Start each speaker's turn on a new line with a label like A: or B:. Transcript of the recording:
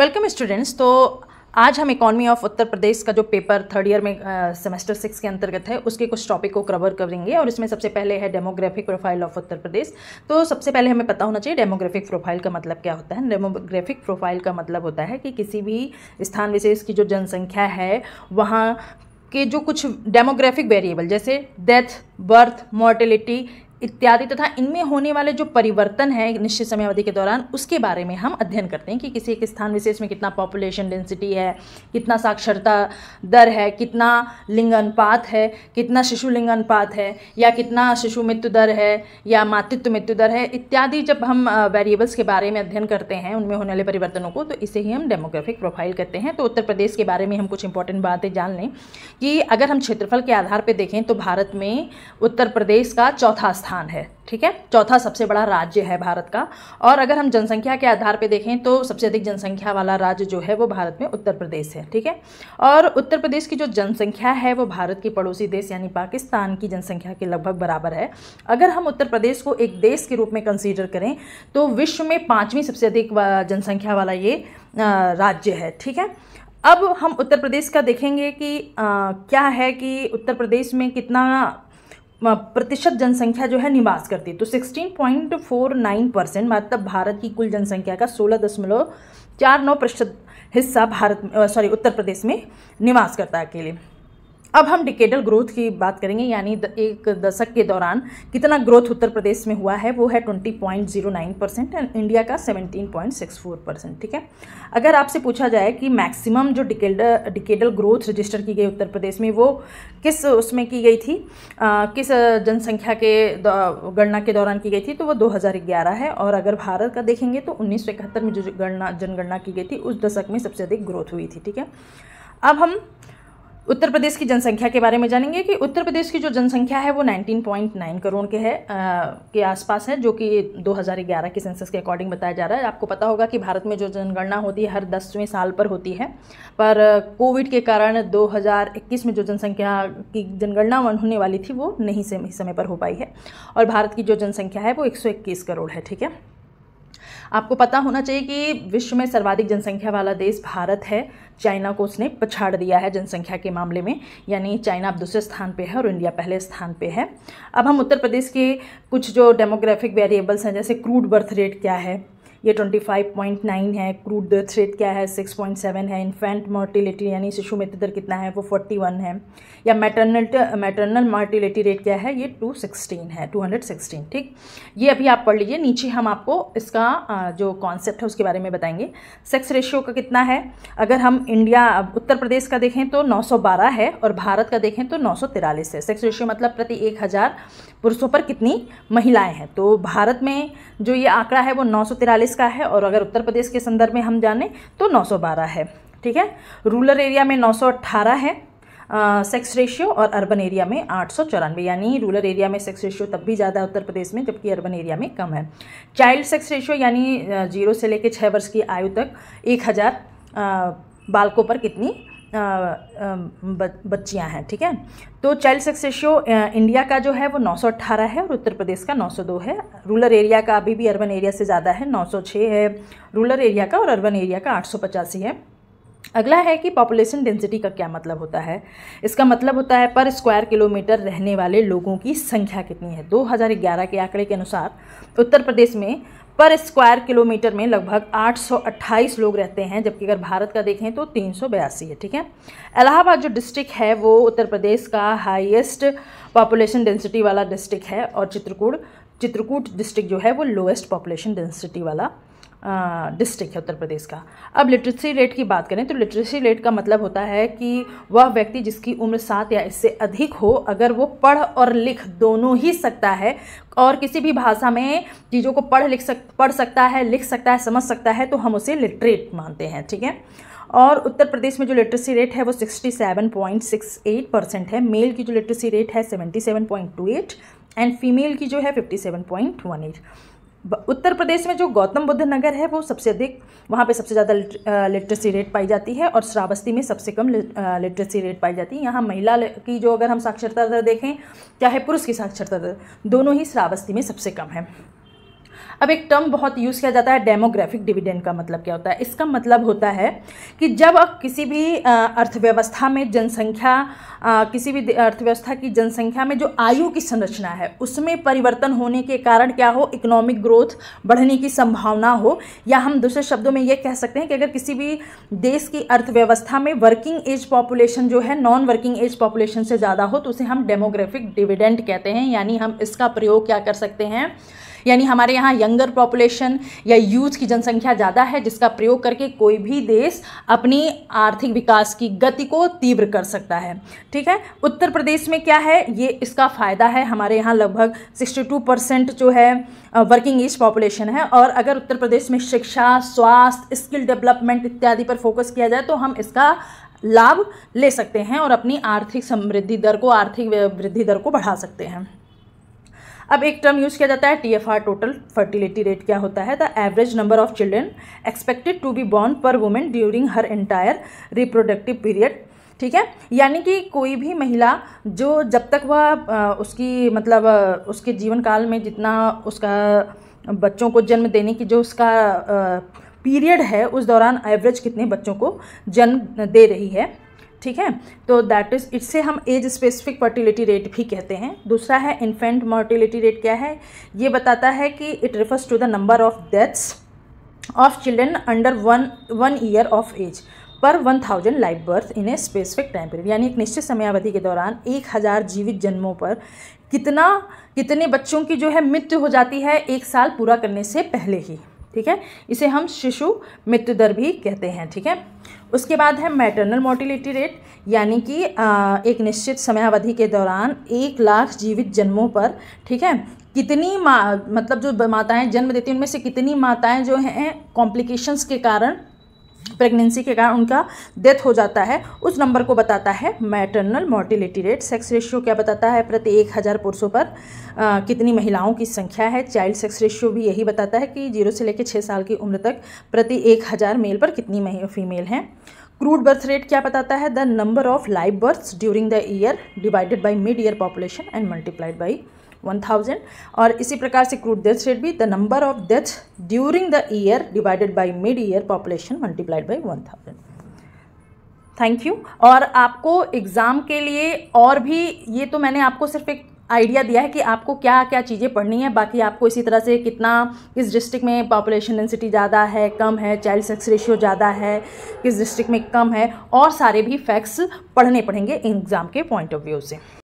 A: welcome students तो आज हम इकॉनमी ऑफ उत्तर प्रदेश का जो पेपर थर्ड ईयर में सेमेस्टर सिक्स के अंतर्गत है उसके कुछ टॉपिक को कवर करेंगे और इसमें सबसे पहले है demographic profile of Uttar Pradesh तो सबसे पहले हमें पता होना चाहिए डेमोग्राफिक प्रोफाइल का मतलब क्या होता है डेमोग्राफिक प्रोफाइल का मतलब होता है कि किसी भी स्थान विशेष की जो जनसंख्या है वहाँ के जो कुछ डेमोग्राफिक वेरिएबल जैसे डेथ बर्थ मोर्टिलिटी इत्यादि तथा इनमें होने वाले जो परिवर्तन है निश्चित समय अवधि के दौरान उसके बारे में हम अध्ययन करते हैं कि किसी एक स्थान विशेष में कितना पॉपुलेशन डेंसिटी है कितना साक्षरता दर है कितना लिंग अनुपात है कितना शिशु लिंग अनुपात है या कितना शिशु मृत्यु दर है या मातृत्व मृत्यु दर है इत्यादि जब हम वेरिएबल्स के बारे में अध्ययन करते हैं उनमें होने वाले परिवर्तनों को तो इसे ही हम डेमोग्राफिक प्रोफाइल कहते हैं तो उत्तर प्रदेश के बारे में हम कुछ इंपॉर्टेंट बातें जान लें कि अगर हम क्षेत्रफल के आधार पर देखें तो भारत में उत्तर प्रदेश का चौथा स्थान स्थान है ठीक है चौथा सबसे बड़ा राज्य है भारत का और अगर हम जनसंख्या के आधार पर देखें तो सबसे अधिक जनसंख्या वाला राज्य जो है वो भारत में उत्तर प्रदेश है ठीक है और उत्तर प्रदेश की जो जनसंख्या है वो भारत के पड़ोसी देश यानी पाकिस्तान की जनसंख्या के लगभग बराबर है अगर हम उत्तर प्रदेश को एक देश के रूप में कंसिडर करें तो विश्व में पाँचवीं सबसे अधिक जनसंख्या वाला ये राज्य है ठीक है अब हम उत्तर प्रदेश का देखेंगे कि आ, क्या है कि उत्तर प्रदेश में कितना प्रतिशत जनसंख्या जो है निवास करती है तो 16.49 परसेंट मतलब भारत की कुल जनसंख्या का सोलह दशमलव चार नौ प्रतिशत हिस्सा भारत सॉरी उत्तर प्रदेश में निवास करता है अकेले अब हम डिकेडल ग्रोथ की बात करेंगे यानी एक दशक के दौरान कितना ग्रोथ उत्तर प्रदेश में हुआ है वो है 20.09 परसेंट एंड इंडिया का 17.64 परसेंट ठीक है अगर आपसे पूछा जाए कि मैक्सिमम जो डिकेडल डिकेडल ग्रोथ रजिस्टर की गई उत्तर प्रदेश में वो किस उसमें की गई थी आ, किस जनसंख्या के गणना के दौरान की गई थी तो वो दो है और अगर भारत का देखेंगे तो उन्नीस में जो गणना जनगणना की गई थी उस दशक में सबसे अधिक ग्रोथ हुई थी ठीक है अब हम उत्तर प्रदेश की जनसंख्या के बारे में जानेंगे कि उत्तर प्रदेश की जो जनसंख्या है वो 19.9 करोड़ के है आ, के आसपास है जो कि 2011 के सेंसस के अकॉर्डिंग बताया जा रहा है आपको पता होगा कि भारत में जो जनगणना होती है हर दसवें साल पर होती है पर कोविड के कारण 2021 में जो जनसंख्या की जनगणना होने वाली थी वो नहीं समय पर हो पाई है और भारत की जो जनसंख्या है वो एक करोड़ है ठीक है आपको पता होना चाहिए कि विश्व में सर्वाधिक जनसंख्या वाला देश भारत है चाइना को उसने पछाड़ दिया है जनसंख्या के मामले में यानी चाइना अब दूसरे स्थान पे है और इंडिया पहले स्थान पे है अब हम उत्तर प्रदेश के कुछ जो डेमोग्राफिक वेरिएबल्स हैं जैसे क्रूड बर्थ रेट क्या है ये 25.9 है क्रूड डेथ रेट क्या है 6.7 है इन्फेंट मोर्टिलिटी यानी शिशु मृत्यु दर कितना है वो 41 है या मैटरनल मैटरनल मोर्टिलिटी रेट क्या है ये 216 है 216 ठीक ये अभी आप पढ़ लीजिए नीचे हम आपको इसका जो कॉन्सेप्ट है उसके बारे में बताएंगे सेक्स रेशियो का कितना है अगर हम इंडिया उत्तर प्रदेश का देखें तो नौ है और भारत का देखें तो नौ है सेक्स रेशियो मतलब प्रति एक हज़ार पुरुषों पर कितनी महिलाएँ हैं तो भारत में जो ये आंकड़ा है वो नौ सौ तिरालीस बाईस का है और अगर उत्तर प्रदेश के संदर्भ में हम जाने तो नौ है ठीक है रूरल एरिया में नौ है सेक्स रेशियो और अर्बन एरिया में आठ सौ चौरानवे यानी रूरल एरिया में सेक्स रेशियो तब भी ज़्यादा है उत्तर प्रदेश में जबकि अर्बन एरिया में कम है चाइल्ड सेक्स रेशियो यानी जीरो से लेकर छः वर्ष की आयु तक एक हज़ार बालकों पर कितनी बच्चियां हैं ठीक है तो चाइल्ड सेक्स रेशियो इंडिया का जो है वो 918 है और उत्तर प्रदेश का 902 है रूरल एरिया का अभी भी अर्बन एरिया से ज़्यादा है 906 है रूरल एरिया का और अर्बन एरिया का आठ है अगला है कि पॉपुलेशन डेंसिटी का क्या मतलब होता है इसका मतलब होता है पर स्क्वायर किलोमीटर रहने वाले लोगों की संख्या कितनी है 2011 के आंकड़े के अनुसार उत्तर प्रदेश में पर स्क्वायर किलोमीटर में लगभग 828 लोग रहते हैं जबकि अगर भारत का देखें तो तीन है ठीक है इलाहाबाद जो डिस्ट्रिक्ट है वो उत्तर प्रदेश का हाईएस्ट पॉपुलेशन डेंसिटी वाला डिस्ट्रिक्ट है और चित्रकूट चित्रकूट डिस्ट्रिक्ट जो है वो लोएस्ट पॉपुलेशन डेंसिटी वाला डिस्ट्रिक्ट है उत्तर प्रदेश का अब लिटरेसी रेट की बात करें तो लिटरेसी रेट का मतलब होता है कि वह व्यक्ति जिसकी उम्र सात या इससे अधिक हो अगर वो पढ़ और लिख दोनों ही सकता है और किसी भी भाषा में चीज़ों को पढ़ लिख सक पढ़ सकता है लिख सकता है समझ सकता है तो हम उसे लिटरेट मानते हैं ठीक है और उत्तर प्रदेश में जो लिटरेसी रेट है वो 67.68 परसेंट है मेल की जो लिटरेसी रेट है 77.28 एंड फीमेल की जो है 57.18 उत्तर प्रदेश में जो गौतम बुद्ध नगर है वो सबसे अधिक वहाँ पे सबसे ज़्यादा लिटरेसी रेट पाई जाती है और श्रावस्ती में सबसे कम लिटरेसी रेट पाई जाती है यहाँ महिला की जो अगर हम साक्षरता दर देखें चाहे पुरुष की साक्षरता दर दोनों ही श्रावस्ती में सबसे कम है अब एक टर्म बहुत यूज़ किया जाता है डेमोग्राफिक डिविडेंड का मतलब क्या होता है इसका मतलब होता है कि जब किसी भी अर्थव्यवस्था में जनसंख्या किसी भी अर्थव्यवस्था की जनसंख्या में जो आयु की संरचना है उसमें परिवर्तन होने के कारण क्या हो इकोनॉमिक ग्रोथ बढ़ने की संभावना हो या हम दूसरे शब्दों में ये कह सकते हैं कि अगर किसी भी देश की अर्थव्यवस्था में वर्किंग एज पॉपुलेशन जो है नॉन वर्किंग एज पॉपुलेशन से ज़्यादा हो तो उसे हम डेमोग्राफिक डिविडेंड कहते हैं यानी हम इसका प्रयोग क्या कर सकते हैं यानी हमारे यहाँ यंगर पॉपुलेशन या यूथ की जनसंख्या ज़्यादा है जिसका प्रयोग करके कोई भी देश अपनी आर्थिक विकास की गति को तीव्र कर सकता है ठीक है उत्तर प्रदेश में क्या है ये इसका फ़ायदा है हमारे यहाँ लगभग सिक्सटी टू परसेंट जो है वर्किंग एज पॉपुलेशन है और अगर उत्तर प्रदेश में शिक्षा स्वास्थ्य स्किल डेवलपमेंट इत्यादि पर फोकस किया जाए तो हम इसका लाभ ले सकते हैं और अपनी आर्थिक समृद्धि दर को आर्थिक वृद्धि दर को बढ़ा सकते हैं अब एक टर्म यूज़ किया जाता है T F R total fertility rate क्या होता है the average number of children expected to be born per women during her entire reproductive period ठीक है यानी कि कोई भी महिला जो जब तक वह उसकी मतलब उसके जीवन काल में जितना उसका बच्चों को जन्म देने की जो उसका पीरियड है उस दौरान एवरेज कितने बच्चों को जन्म दे रही है ठीक है तो दैट इज़ इससे हम एज स्पेसिफिक फर्टिलिटी रेट भी कहते हैं दूसरा है इन्फेंट मोर्टिलिटी रेट क्या है ये बताता है कि it refers to the number of deaths of children under one one year of age per one thousand life birth in a specific time period यानी एक निश्चित समयावधि के दौरान एक हज़ार जीवित जन्मों पर कितना कितने बच्चों की जो है मृत्यु हो जाती है एक साल पूरा करने से पहले ही ठीक है इसे हम शिशु मृत्यु दर भी कहते हैं ठीक है उसके बाद है मैटरनल मोर्टिलिटी रेट यानी कि एक निश्चित समयावधि के दौरान एक लाख जीवित जन्मों पर ठीक है कितनी मा मतलब जो माताएं जन्म देती हैं उनमें से कितनी माताएं जो हैं कॉम्प्लिकेशंस के कारण प्रेगनेंसी के कारण उनका डेथ हो जाता है उस नंबर को बताता है maternal mortality rate sex ratio क्या बताता है प्रति एक हज़ार पुरुषों पर आ, कितनी महिलाओं की संख्या है चाइल्ड सेक्स रेशियो भी यही बताता है कि जीरो से लेकर छः साल की उम्र तक प्रति एक हज़ार मेल पर कितनी फीमेल हैं क्रूड बर्थ रेट क्या बताता है the number of live births during the year divided by mid year population and multiplied by one thousand और इसी प्रकार से क्रूड डेथ रेट भी the number of death during the year divided by mid year population multiplied by one thousand thank you और आपको exam के लिए और भी ये तो मैंने आपको सिर्फ एक आइडिया दिया है कि आपको क्या क्या चीज़ें पढ़नी है बाकी आपको इसी तरह से कितना किस डिस्ट्रिक्ट में पॉपुलेशन डेंसिटी ज़्यादा है कम है चाइल्ड सेक्स रेशियो ज़्यादा है किस डिस्ट्रिक्ट में कम है और सारे भी फैक्ट्स पढ़ने पड़ेंगे एग्ज़ाम के पॉइंट ऑफ व्यू से